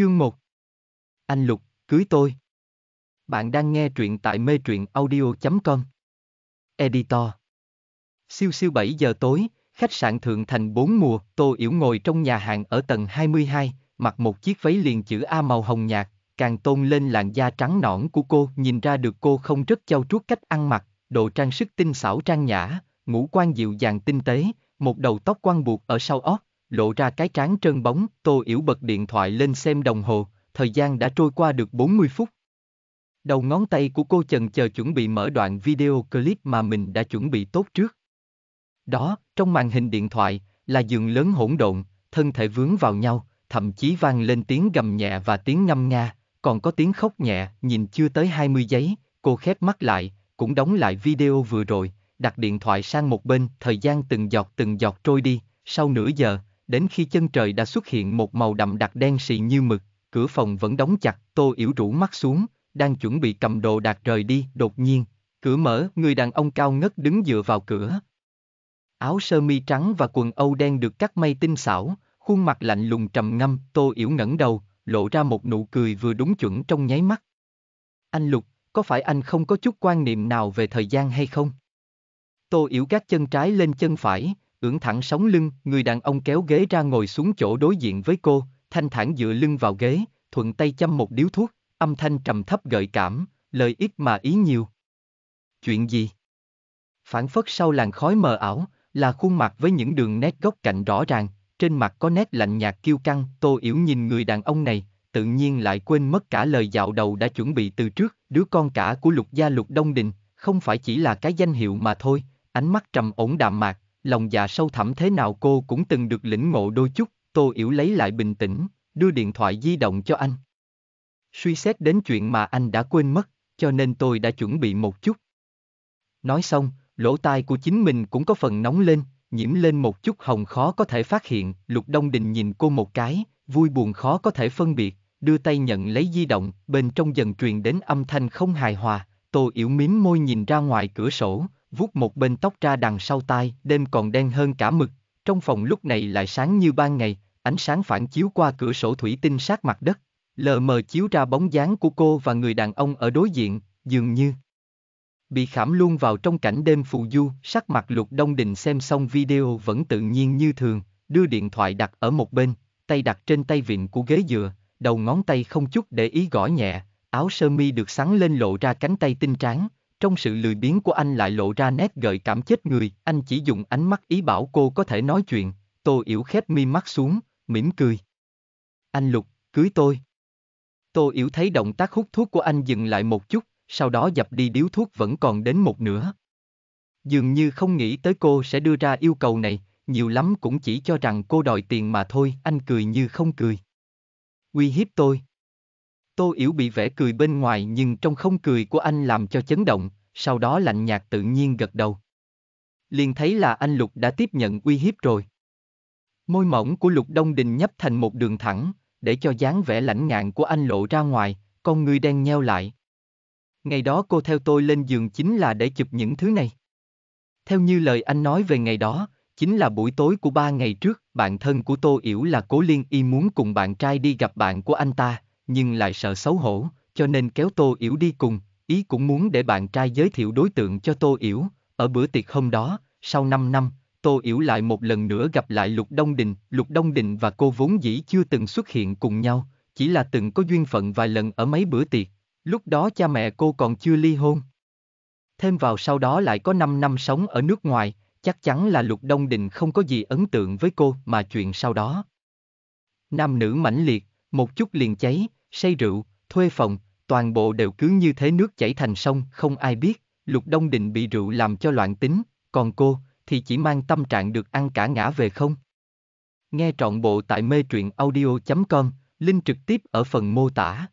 Chương 1 Anh Lục, cưới tôi. Bạn đang nghe truyện tại mê truyện audio.com. Editor Siêu siêu 7 giờ tối, khách sạn Thượng Thành 4 mùa, Tô Yểu ngồi trong nhà hàng ở tầng 22, mặc một chiếc váy liền chữ A màu hồng nhạt, càng tôn lên làn da trắng nõn của cô, nhìn ra được cô không rất trau chuốt cách ăn mặc, đồ trang sức tinh xảo trang nhã, ngũ quan dịu dàng tinh tế, một đầu tóc quăn buộc ở sau óc, lộ ra cái trán trơn bóng, Tô Yểu bật điện thoại lên xem đồng hồ, thời gian đã trôi qua được 40 phút. Đầu ngón tay của cô chần chờ chuẩn bị mở đoạn video clip mà mình đã chuẩn bị tốt trước. Đó, trong màn hình điện thoại, là giường lớn hỗn độn, thân thể vướng vào nhau, thậm chí vang lên tiếng gầm nhẹ và tiếng ngâm nga, còn có tiếng khóc nhẹ, nhìn chưa tới 20 giấy, cô khép mắt lại, cũng đóng lại video vừa rồi, đặt điện thoại sang một bên, thời gian từng giọt từng giọt trôi đi, sau nửa giờ, đến khi chân trời đã xuất hiện một màu đậm đặc đen xì như mực, cửa phòng vẫn đóng chặt, tô yểu rũ mắt xuống, đang chuẩn bị cầm đồ đạc rời đi, đột nhiên, cửa mở, người đàn ông cao ngất đứng dựa vào cửa. Áo sơ mi trắng và quần âu đen được cắt may tinh xảo, khuôn mặt lạnh lùng trầm ngâm, tô yểu ngẩng đầu, lộ ra một nụ cười vừa đúng chuẩn trong nháy mắt. Anh Lục, có phải anh không có chút quan niệm nào về thời gian hay không? Tô Yểu gác chân trái lên chân phải, ưỡn thẳng sống lưng, người đàn ông kéo ghế ra ngồi xuống chỗ đối diện với cô, thanh thản dựa lưng vào ghế, thuận tay châm một điếu thuốc, âm thanh trầm thấp gợi cảm, lời ít mà ý nhiều. Chuyện gì? Phản phất sau làn khói mờ ảo, là khuôn mặt với những đường nét góc cạnh rõ ràng, trên mặt có nét lạnh nhạt kiêu căng, Tô Yểu nhìn người đàn ông này, tự nhiên lại quên mất cả lời dạo đầu đã chuẩn bị từ trước, đứa con cả của lục gia lục Đông Đình, không phải chỉ là cái danh hiệu mà thôi, ánh mắt trầm ổn đạm mạc, lòng dạ sâu thẳm thế nào cô cũng từng được lĩnh ngộ đôi chút, Tô Yểu lấy lại bình tĩnh, đưa điện thoại di động cho anh. Suy xét đến chuyện mà anh đã quên mất, cho nên tôi đã chuẩn bị một chút. Nói xong, lỗ tai của chính mình cũng có phần nóng lên, nhiễm lên một chút hồng khó có thể phát hiện, Lục Đông Đình nhìn cô một cái, vui buồn khó có thể phân biệt, đưa tay nhận lấy di động, bên trong dần truyền đến âm thanh không hài hòa, Tô Yểu miếm môi nhìn ra ngoài cửa sổ, vuốt một bên tóc ra đằng sau tai, đêm còn đen hơn cả mực, trong phòng lúc này lại sáng như ban ngày, ánh sáng phản chiếu qua cửa sổ thủy tinh sát mặt đất, lờ mờ chiếu ra bóng dáng của cô và người đàn ông ở đối diện, dường như bị khảm luôn vào trong cảnh đêm phù du, sắc mặt lục đông đình xem xong video vẫn tự nhiên như thường, đưa điện thoại đặt ở một bên, tay đặt trên tay vịn của ghế dựa, đầu ngón tay không chút để ý gõ nhẹ, áo sơ mi được sắn lên lộ ra cánh tay tinh trắng, trong sự lười biếng của anh lại lộ ra nét gợi cảm chết người, anh chỉ dùng ánh mắt ý bảo cô có thể nói chuyện, Tô Yểu khép mi mắt xuống, mỉm cười. Anh Lục, cưới tôi. Tô Yểu thấy động tác hút thuốc của anh dừng lại một chút, sau đó dập đi điếu thuốc vẫn còn đến một nửa. Dường như không nghĩ tới cô sẽ đưa ra yêu cầu này, nhiều lắm cũng chỉ cho rằng cô đòi tiền mà thôi, anh cười như không cười. Uy hiếp tôi. Tô Yểu bị vẻ cười bên ngoài nhưng trong không cười của anh làm cho chấn động, sau đó lạnh nhạt tự nhiên gật đầu. Liền thấy là anh Lục đã tiếp nhận uy hiếp rồi. Môi mỏng của Lục Đông Đình nhấp thành một đường thẳng, để cho dáng vẻ lãnh ngạn của anh lộ ra ngoài, con người đen nheo lại. Ngày đó cô theo tôi lên giường chính là để chụp những thứ này. Theo như lời anh nói về ngày đó, chính là buổi tối của ba ngày trước, bạn thân của Tô Yểu là Cố Liên Y muốn cùng bạn trai đi gặp bạn của anh ta, nhưng lại sợ xấu hổ, cho nên kéo Tô Yểu đi cùng, ý cũng muốn để bạn trai giới thiệu đối tượng cho Tô Yểu. Ở bữa tiệc hôm đó, sau 5 năm, Tô Yểu lại một lần nữa gặp lại Lục Đông Đình. Lục Đông Đình và cô vốn dĩ chưa từng xuất hiện cùng nhau, chỉ là từng có duyên phận vài lần ở mấy bữa tiệc. Lúc đó cha mẹ cô còn chưa ly hôn. Thêm vào sau đó lại có 5 năm sống ở nước ngoài, chắc chắn là Lục Đông Đình không có gì ấn tượng với cô mà chuyện sau đó. Nam nữ mãnh liệt, một chút liền cháy, say rượu, thuê phòng, toàn bộ đều cứ như thế nước chảy thành sông, không ai biết, Lục Đông Định bị rượu làm cho loạn tính, còn cô thì chỉ mang tâm trạng được ăn cả ngã về không. Nghe trọn bộ tại mê truyện audio.com, link trực tiếp ở phần mô tả.